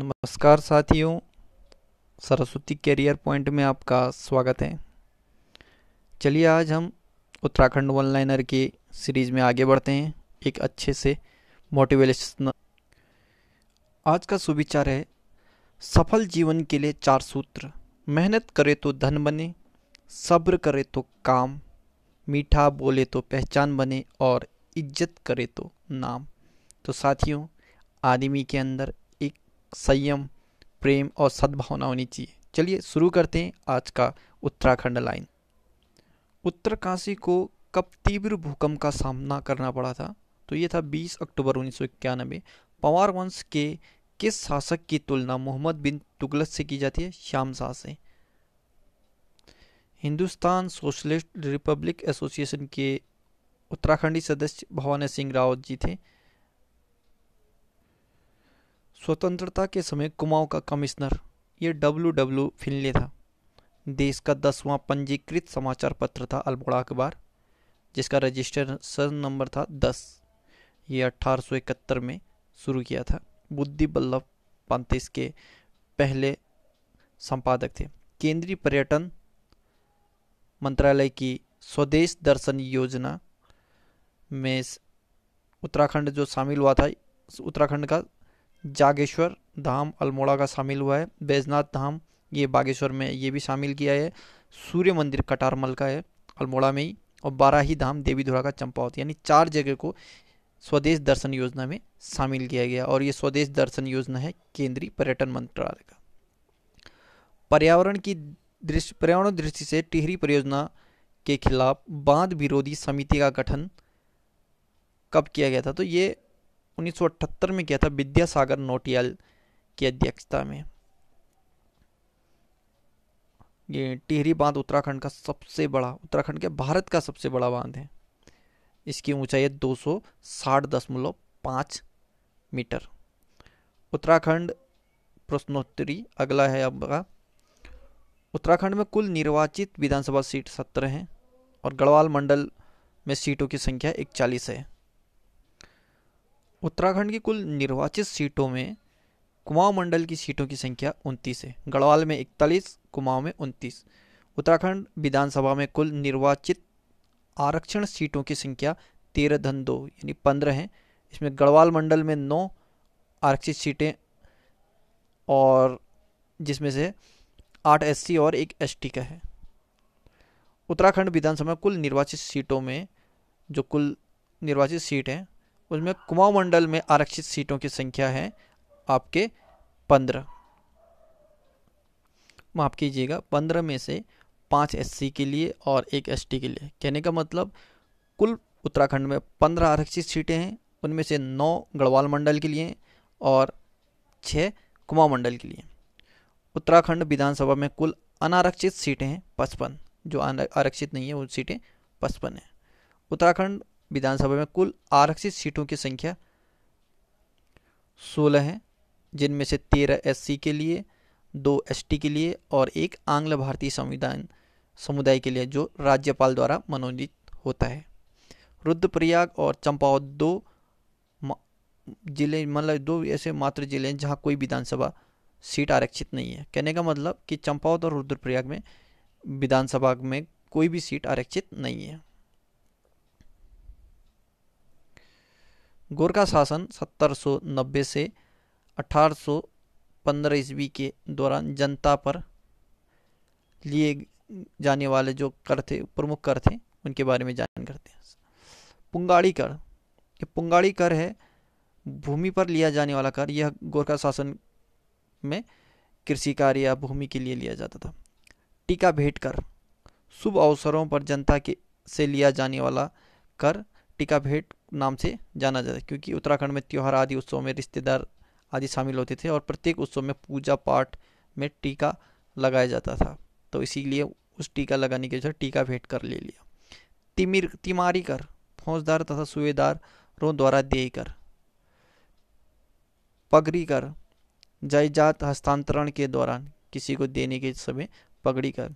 नमस्कार साथियों Saraswati career point में आपका स्वागत है चलिए आज हम उत्तराखंड वन लाइनर के सीरीज में आगे बढ़ते हैं एक अच्छे से मोटिवेशन आज का सुविचार है सफल जीवन के लिए चार सूत्र मेहनत करे तो धन बने सब्र करे तो काम मीठा बोले तो पहचान बने और इज्जत करे तो नाम तो साथियों आदमी के अंदर संयम प्रेम और सद्भावना होनी चाहिए चलिए शुरू करते हैं आज का उत्तराखंड लाइन उत्तरकाशी को कब तीव्र भूकंप का सामना करना पड़ा था तो ये था 20 अक्टूबर उन्नीस पवार वंश के किस शासक की तुलना मोहम्मद बिन तुगलक से की जाती है श्याम शाह से हिंदुस्तान सोशलिस्ट रिपब्लिक एसोसिएशन के उत्तराखंडी सदस्य भवानी सिंह रावत जी थे स्वतंत्रता के समय कुमाऊं का कमिश्नर ये डब्ल्यू डब्ल्यू फिनले था देश का दसवां पंजीकृत समाचार पत्र था अल्मोड़ा अखबार जिसका रजिस्ट्रेशन नंबर था दस ये इकहत्तर में शुरू किया था बुद्धि बल्लभ पंत इसके पहले संपादक थे केंद्रीय पर्यटन मंत्रालय की स्वदेश दर्शन योजना में उत्तराखंड जो शामिल हुआ था उत्तराखंड का जागेश्वर धाम अल्मोड़ा का शामिल हुआ है बैजनाथ धाम ये बागेश्वर में ये भी शामिल किया है सूर्य मंदिर कटारमल का है अल्मोड़ा में ही और बाराही धाम देवीधुरा का चंपावत यानी चार जगह को स्वदेश दर्शन योजना में शामिल किया गया और ये स्वदेश दर्शन योजना है केंद्रीय पर्यटन मंत्रालय का पर्यावरण की दृष्टि पर्यावरण दृष्टि से टिहरी परियोजना के खिलाफ बांध विरोधी समिति का गठन कब किया गया था तो ये 1978 में किया था विद्यासागर नोटियाल की अध्यक्षता में ये टिहरी बांध उत्तराखंड का सबसे बड़ा उत्तराखंड के भारत का सबसे बड़ा बांध है इसकी ऊंचाई दो सौ साठ दशमलव मीटर उत्तराखंड प्रश्नोत्तरी अगला है अब उत्तराखंड में कुल निर्वाचित विधानसभा सीट सत्रह हैं और गढ़वाल मंडल में सीटों की संख्या इकचालीस है उत्तराखंड की कुल निर्वाचित सीटों में कुमाऊं मंडल की सीटों की संख्या उनतीस है गढ़वाल में इकतालीस कुमाऊं में उनतीस उत्तराखंड विधानसभा में कुल निर्वाचित आरक्षण सीटों की संख्या तेरह धन दो यानी पंद्रह हैं इसमें गढ़वाल मंडल में नौ आरक्षित सीटें और जिसमें से आठ एससी और एक एसटी का है उत्तराखंड विधानसभा कुल निर्वाचित सीटों में जो कुल निर्वाचित सीट हैं उसमें कुमाऊं मंडल में आरक्षित सीटों की संख्या है आपके पंद्रह माफ़ कीजिएगा पंद्रह में से पाँच एससी के लिए और एक एसटी के लिए कहने का मतलब कुल उत्तराखंड में पंद्रह आरक्षित सीटें हैं उनमें से नौ गढ़वाल मंडल के लिए और छः कुमाऊं मंडल के लिए उत्तराखंड विधानसभा में कुल अनारक्षित सीटें हैं पचपन जो आरक्षित नहीं है वो सीटें पचपन हैं उत्तराखंड विधानसभा में कुल आरक्षित सीटों की संख्या सोलह है जिनमें से तेरह एससी के लिए दो एसटी के लिए और एक आंग्ल भारतीय संविधान समुदाय के लिए जो राज्यपाल द्वारा मनोनीत होता है रुद्रप्रयाग और चंपावत दो जिले मतलब दो ऐसे मात्र जिले हैं जहाँ कोई विधानसभा सीट आरक्षित नहीं है कहने का मतलब कि चंपावत और रुद्रप्रयाग में विधानसभा में कोई भी सीट आरक्षित नहीं है गोरखा शासन 1790 से 1815 ईस्वी के दौरान जनता पर लिए जाने वाले जो कर थे प्रमुख कर थे उनके बारे में जान करते हैं पुंगाड़ी कर ये पुंगाड़ी कर है भूमि पर लिया जाने वाला कर यह गोरखा शासन में कृषि कार्य या भूमि के लिए लिया जाता था टीका भेंट कर शुभ अवसरों पर जनता के से लिया जाने वाला कर टीका भेंट नाम से जाना जाता है क्योंकि उत्तराखंड में त्यौहार आदि उत्सव में रिश्तेदार आदि शामिल होते थे और प्रत्येक उत्सव में पूजा पाठ में टीका लगाया जाता था तो इसीलिए उस टीका लगाने के अनुसार टीका भेंट कर ले लिया तिमिर तिमारी कर फौजदार तथा सुबेदारों द्वारा दे कर पगड़ी कर जायजात हस्तांतरण के दौरान किसी को देने के समय पगड़ी कर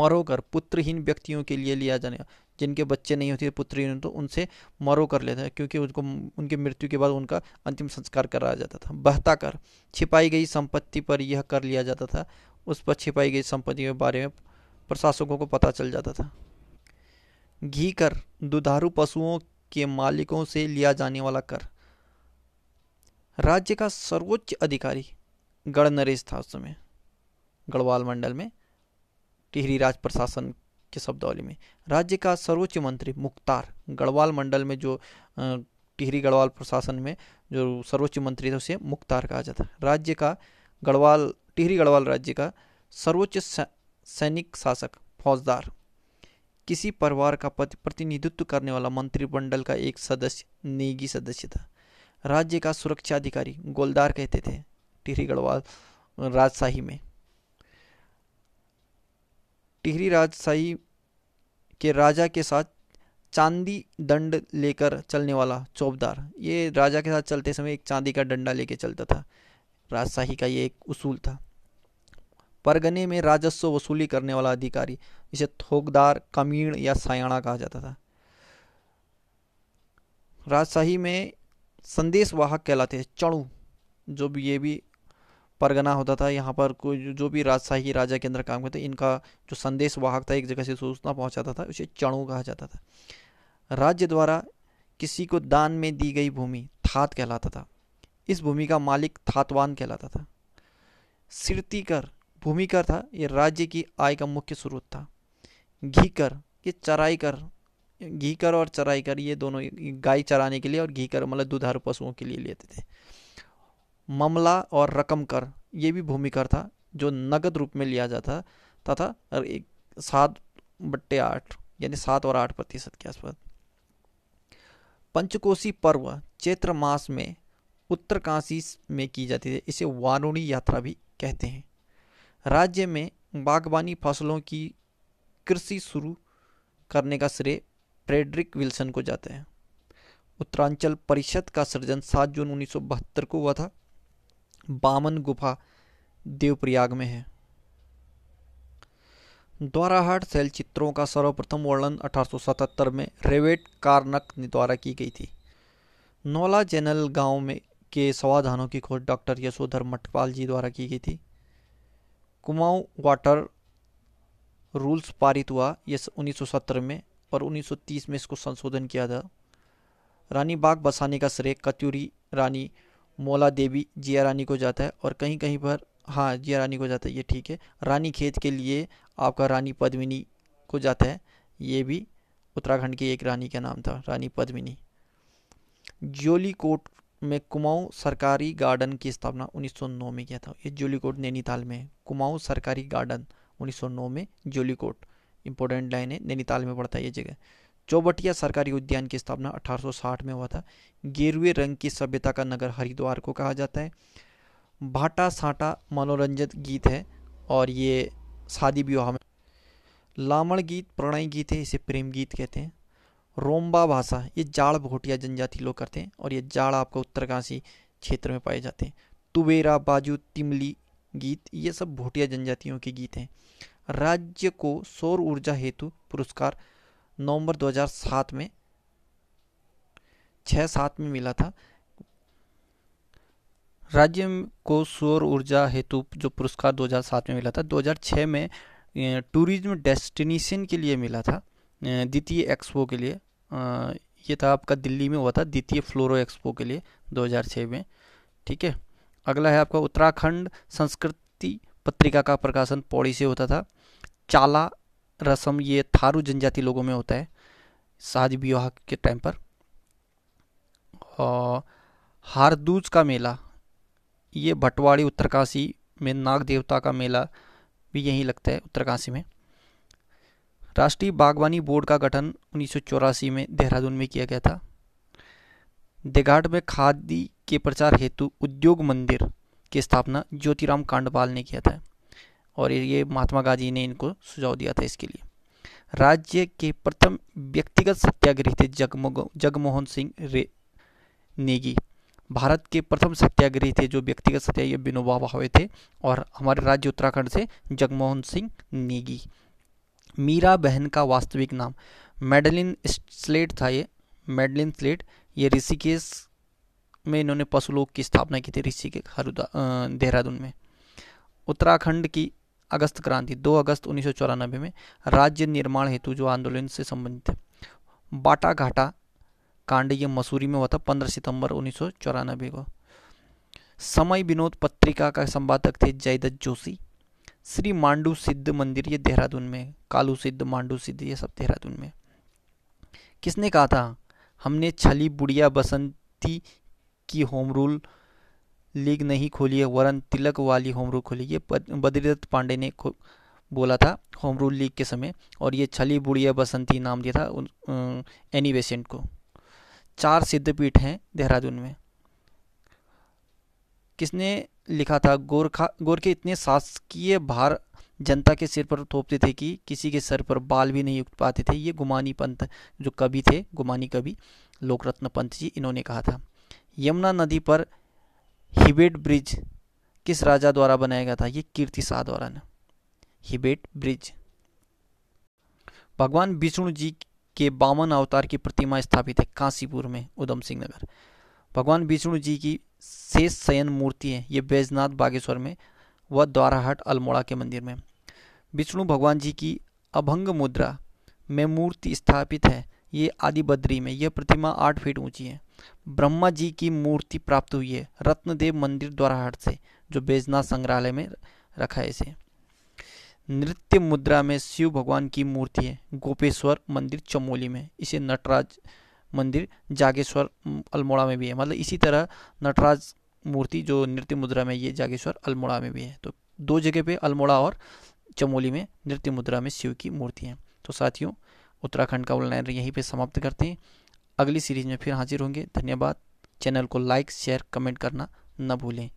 मरो कर पुत्रहीन व्यक्तियों के लिए लिया जाने जिनके बच्चे नहीं होते पुत्री तो उनसे मरो कर लेता है क्योंकि उनको उनकी मृत्यु के बाद उनका अंतिम संस्कार कराया जाता था बहता कर छिपाई गई संपत्ति पर यह कर लिया जाता था उस पर छिपाई गई संपत्ति के बारे में प्रशासकों को पता चल जाता था घी कर दुधारू पशुओं के मालिकों से लिया जाने वाला कर राज्य का सर्वोच्च अधिकारी गढ़ नरेश था उस समय गढ़वाल मंडल में टिहरी राज प्रशासन की शब्दावली में राज्य का सर्वोच्च मंत्री मुख्तार गढ़वाल मंडल में जो टिहरी गढ़वाल प्रशासन में जो सर्वोच्च मंत्री था उसे मुख्तार कहा जाता है राज्य का गढ़वाल टिहरी गढ़वाल राज्य का सर्वोच्च सैनिक शासक फौजदार किसी परिवार का प्रतिनिधित्व करने वाला मंत्रिमंडल का एक सदस्य नेगी सदस्य था राज्य का सुरक्षा अधिकारी गोलदार कहते थे टिहरी गढ़वाल राजशाही में टिहरी राजशाही के राजा के साथ चांदी दंड लेकर चलने वाला चौबदार ये राजा के साथ चलते समय एक चांदी का डंडा लेकर चलता था राजशाही का ये एक उसूल था परगने में राजस्व वसूली करने वाला अधिकारी इसे थोकदार कमीण या सायाणा कहा जाता था राजशाही में संदेशवाहक कहलाते चणु जो भी ये भी परगना होता था यहाँ पर कोई जो भी राजशाही राजा के अंदर काम करते इनका जो संदेश वाहक था एक जगह से सूचना पहुँचाता था उसे चणु कहा जाता था राज्य द्वारा किसी को दान में दी गई भूमि थात कहलाता था इस भूमि का मालिक थातवान कहलाता था सिरती कर भूमि कर था ये राज्य की आय का मुख्य स्रोत था घी कर ये चराई कर घी कर और चराई कर ये दोनों गाय चराने के लिए और घी कर मतलब दुधारू पशुओं के लिए लेते थे ममला और रकम कर ये भी भूमि कर था जो नगद रूप में लिया जाता तथा एक सात बट्टे आठ यानी सात और आठ प्रतिशत के आसपास पंचकोशी पर्व चैत्र मास में उत्तर काशी में की जाती है इसे वारुणी यात्रा भी कहते हैं राज्य में बागवानी फसलों की कृषि शुरू करने का श्रेय फ्रेडरिक विल्सन को जाता है उत्तरांचल परिषद का सृजन 7 जून उन्नीस को हुआ था बामन गुफा देवप्रयाग में है द्वाराहाट शैल चित्रों का सर्वप्रथम वर्णन 1877 में रेवेट कारनक ने द्वारा की गई थी नौला जैनल गांव में के समाधानों की खोज डॉक्टर यशोधर मठपाल जी द्वारा की गई थी कुमाऊं वाटर रूल्स पारित हुआ ये 1970 में और 1930 में इसको संशोधन किया था रानी बाग बसाने का श्रेय कत्यूरी रानी मौला देवी जिया रानी को जाता है और कहीं कहीं पर हाँ जिया रानी को जाता है ये ठीक है रानी खेत के लिए आपका रानी पद्मिनी को जाता है ये भी उत्तराखंड की एक रानी का नाम था रानी पद्मिनी जोलीकोट में कुमाऊं सरकारी गार्डन की स्थापना 1909 में किया था ये जोलीकोट नैनीताल में है कुमाऊं सरकारी गार्डन 1909 में जोलीकोट इंपॉर्टेंट लाइन है नैनीताल में पड़ता है ये जगह चौबटिया सरकारी उद्यान की स्थापना 1860 में हुआ था गेरुए रंग की सभ्यता का नगर हरिद्वार को कहा जाता है भाटा साटा मनोरंजक गीत है और ये शादी विवाह में लामण गीत प्रणय गीत है इसे प्रेम गीत कहते हैं रोम्बा भाषा ये जाड़ भोटिया जनजाति लोग करते हैं और ये जाड़ आपको उत्तरकाशी क्षेत्र में पाए जाते हैं तुबेरा बाजू तिमली गीत ये सब भोटिया जनजातियों के गीत हैं राज्य को सौर ऊर्जा हेतु पुरस्कार नवंबर 2007 में छः सात में मिला था राज्य को सौर ऊर्जा हेतु जो पुरस्कार 2007 में मिला था 2006 में टूरिज्म डेस्टिनेशन के लिए मिला था द्वितीय एक्सपो के लिए ये था आपका दिल्ली में हुआ था द्वितीय फ्लोरो एक्सपो के लिए 2006 में ठीक है अगला है आपका उत्तराखंड संस्कृति पत्रिका का प्रकाशन पौड़ी से होता था चाला रस्म ये थारू जनजाति लोगों में होता है शादी विवाह के टाइम पर और हारदूज का मेला ये भटवाड़ी उत्तरकाशी में नाग देवता का मेला भी यहीं लगता है उत्तरकाशी में राष्ट्रीय बागवानी बोर्ड का गठन उन्नीस में देहरादून में किया गया था देघाट में खादी के प्रचार हेतु उद्योग मंदिर की स्थापना ज्योतिराम कांडपाल ने किया था और ये महात्मा गांधी ने इनको सुझाव दिया था इसके लिए राज्य के प्रथम व्यक्तिगत सत्याग्रही थे जगमो जगमोहन सिंह रे नेगी भारत के प्रथम सत्याग्रही थे जो व्यक्तिगत सत्याग्रह विनोबा भावे थे और हमारे राज्य उत्तराखंड से जगमोहन सिंह नेगी मीरा बहन का वास्तविक नाम मेडलिन स्लेट था ये मेडलिन स्लेट ये ऋषिकेश में इन्होंने पशुलोक की स्थापना की थी ऋषि के हरुदा देहरादून में उत्तराखंड की अगस्त क्रांति 2 अगस्त उन्नीस में राज्य निर्माण हेतु जो आंदोलन से संबंधित है बाटा घाटा कांड ये मसूरी में हुआ था 15 सितंबर उन्नीस को समय विनोद पत्रिका का संपादक थे जयदत्त जोशी श्री मांडू सिद्ध मंदिर ये देहरादून में कालू सिद्ध मांडू सिद्ध ये सब देहरादून में किसने कहा था हमने छली बुढ़िया बसंती की होम रूल लीग नहीं खोली है वरन तिलक वाली होम रूल खोली ये बद्रीदत्त पांडे ने बोला था होम रूल लीग के समय और ये छली बुढ़िया बसंती नाम दिया था एनी बेसेंट को चार सिद्धपीठ हैं देहरादून में किसने लिखा था गोरखा गोरखे इतने शासकीय भार जनता के सिर पर थोपते थे कि किसी के सर पर बाल भी नहीं उठ पाते थे ये गुमानी पंत जो कवि थे गुमानी कवि लोकरत्न पंत जी इन्होंने कहा था यमुना नदी पर हिबेट ब्रिज किस राजा द्वारा बनाया गया था ये कीर्ति शाह द्वारा ना हिबेट ब्रिज भगवान विष्णु जी के बावन अवतार की प्रतिमा स्थापित है काशीपुर में उधम सिंह नगर भगवान विष्णु जी की शेष शयन मूर्ति है ये बैजनाथ बागेश्वर में व द्वाराहाट अल्मोड़ा के मंदिर में विष्णु भगवान जी की अभंग मुद्रा में मूर्ति स्थापित है ये आदि बद्री में यह प्रतिमा आठ फीट ऊंची है ब्रह्मा जी की मूर्ति प्राप्त हुई है रत्नदेव मंदिर द्वाराहाट से जो बेजनाथ संग्रहालय में रखा है इसे नृत्य मुद्रा में शिव भगवान की मूर्ति है गोपेश्वर मंदिर चमोली में इसे नटराज मंदिर जागेश्वर अल्मोड़ा में भी है मतलब इसी तरह नटराज मूर्ति जो नृत्य मुद्रा में ये जागेश्वर अल्मोड़ा में भी है तो दो जगह पे अल्मोड़ा और चमोली में नृत्य मुद्रा में शिव की मूर्ति है तो साथियों उत्तराखंड का ऑनलाइन यहीं पे समाप्त करते हैं अगली सीरीज में फिर हाजिर होंगे धन्यवाद चैनल को लाइक शेयर कमेंट करना न भूलें